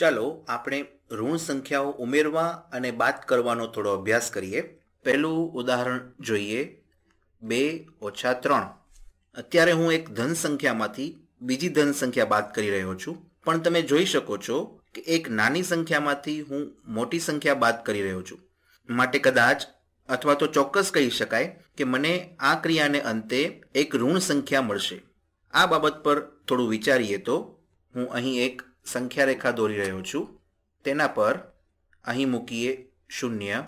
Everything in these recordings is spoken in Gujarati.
ચાલો આપણે ઋણ સંખ્યાઓ ઉમેરવા અને બાદ કરવાનો થોડો અભ્યાસ કરીએ પહેલું ઉદાહરણ જોઈએ બે ઓછા ત્રણ અત્યારે હું એક ધન સંખ્યામાંથી બીજી ધન સંખ્યા બાદ કરી રહ્યો છું પણ તમે જોઈ શકો છો કે એક નાની સંખ્યામાંથી હું મોટી સંખ્યા બાદ કરી રહ્યો છું માટે કદાચ અથવા તો ચોક્કસ કહી શકાય કે મને આ ક્રિયાને અંતે એક ઋણ સંખ્યા મળશે આ બાબત પર થોડું વિચારીએ તો હું અહીં એક સંખ્યા રેખા દોરી રહ્યો છું તેના પર અહીં મૂકીએ શૂન્ય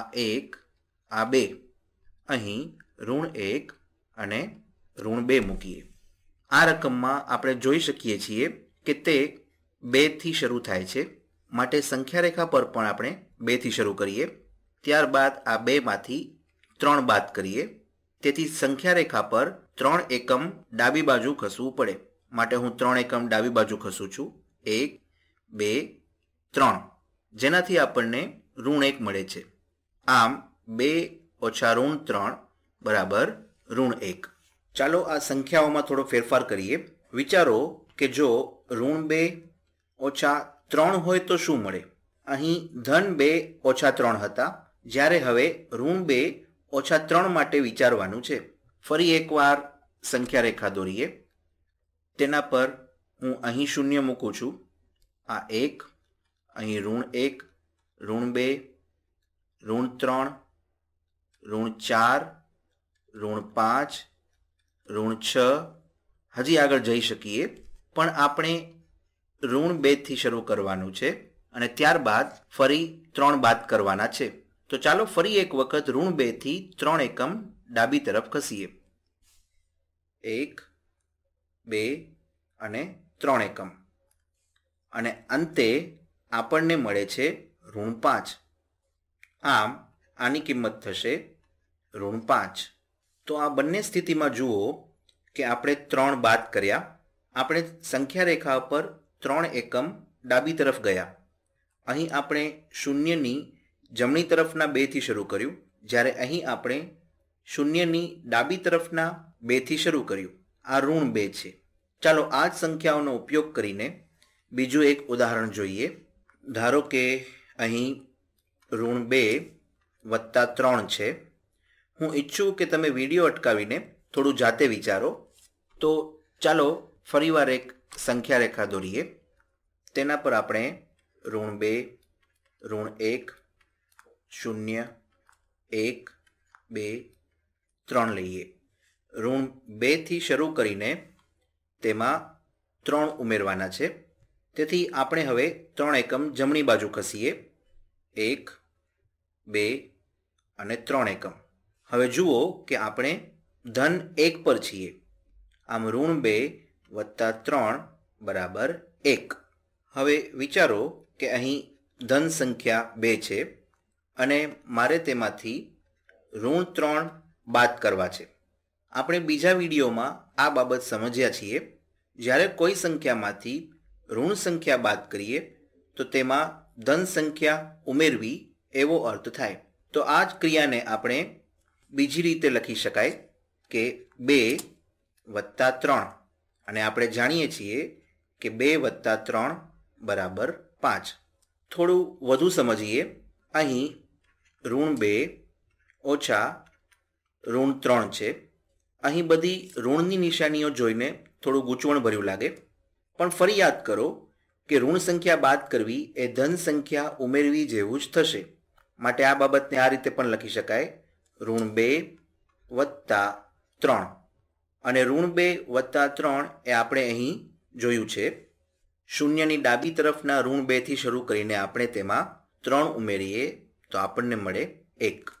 આ એક આ બે અહીં ઋણ એક અને ઋણ બે મૂકીએ આ રકમમાં આપણે જોઈ શકીએ છીએ કે તે બેથી શરૂ થાય છે માટે સંખ્યા રેખા પર પણ આપણે બેથી શરૂ કરીએ ત્યારબાદ આ બેમાંથી ત્રણ બાદ કરીએ તેથી સંખ્યા રેખા પર ત્રણ એકમ ડાબી બાજુ ખસવું પડે માટે હું ત્રણ એકમ ડાબી બાજુ ખસું છું એક બે ત્રણ જેનાથી આપણને ઋણ એક મળે છે આમ બે ઓછા ઋણ ત્રણ બરાબર ઋણ એક ચાલો આ સંખ્યાઓમાં થોડો ફેરફાર કરીએ વિચારો કે જો ઋણ બે ઓછા ત્રણ હોય તો શું મળે અહીં ધન બે ઓછા ત્રણ હતા જ્યારે હવે ઋણ બે ઓછા ત્રણ માટે વિચારવાનું છે ફરી એકવાર સંખ્યા રેખા દોરીએ તેના પર હું અહીં શૂન્ય મૂકું છું આ એક અહીં ઋણ એક ઋણ બે ઋણ ત્રણ ઋણ ચાર ઋણ પાંચ ઋણ છ હજી આગળ જઈ શકીએ પણ આપણે ઋણ બેથી શરૂ કરવાનું છે અને ત્યારબાદ ફરી ત્રણ બાદ કરવાના છે તો ચાલો ફરી એક વખત ઋણ બેથી ત્રણ એકમ ડાબી તરફ ખસીએ એક બે અને ત્રણ એકમ અને અંતે આપણને મળે છે ઋણ પાંચ આમ આની કિંમત થશે ઋણ પાંચ તો આ બંને સ્થિતિમાં જુઓ કે આપણે ત્રણ બાદ કર્યા આપણે સંખ્યા રેખા પર ત્રણ એકમ ડાબી તરફ ગયા અહીં આપણે શૂન્યની જમણી તરફના બેથી શરૂ કર્યું જ્યારે અહીં આપણે શૂન્યની ડાબી તરફના બેથી શરૂ કર્યું આ ઋણ બે છે ચાલો આ જ સંખ્યાઓનો ઉપયોગ કરીને બીજું એક ઉદાહરણ જોઈએ ધારો કે અહીં ઋણ બે વત્તા ત્રણ છે હું ઈચ્છું કે તમે વિડીયો અટકાવીને થોડું જાતે વિચારો તો ચાલો ફરીવાર એક સંખ્યા રેખા દોરીએ તેના પર આપણે ઋણ બે ઋણ એક શૂન્ય એક બે ત્રણ લઈએ ઋણ બેથી શરૂ કરીને તેમાં ત્રણ ઉમેરવાના છે તેથી આપણે હવે ત્રણ એકમ જમણી બાજુ ખસીએ એક બે અને ત્રણ એકમ હવે જુઓ કે આપણે ધન એક પર છીએ આમ ઋણ બે વત્તા ત્રણ બરાબર એક હવે વિચારો કે અહીં ધન સંખ્યા બે છે અને મારે તેમાંથી ઋણ ત્રણ બાદ કરવા છે આપણે બીજા વિડીયોમાં આ બાબત સમજ્યા છીએ જ્યારે કોઈ સંખ્યામાંથી ઋણ સંખ્યા બાદ કરીએ તો તેમાં ધન સંખ્યા ઉમેરવી એવો અર્થ થાય તો આ જ ક્રિયાને આપણે બીજી રીતે લખી શકાય કે બે વત્તા ત્રણ અને આપણે જાણીએ છીએ કે બે વત્તા ત્રણ બરાબર પાંચ થોડું વધુ સમજીએ અહીં ઋણ બે ઓછા ઋણ ત્રણ છે અહીં બધી ઋણની નિશાનીઓ જોઈને થોડું ગૂંચવણભર્યું લાગે પણ ફરી યાદ કરો કે ઋણ સંખ્યા બાદ કરવી એ ધન સંખ્યા ઉમેરવી જેવું જ થશે માટે આ બાબતને આ રીતે પણ લખી શકાય ઋણ બે વત્તા ત્રણ અને ઋણ બે વત્તા ત્રણ એ આપણે અહીં જોયું છે શૂન્યની ડાબી તરફના ઋણ બેથી શરૂ કરીને આપણે તેમાં ત્રણ ઉમેરીએ તો આપણને મળે એક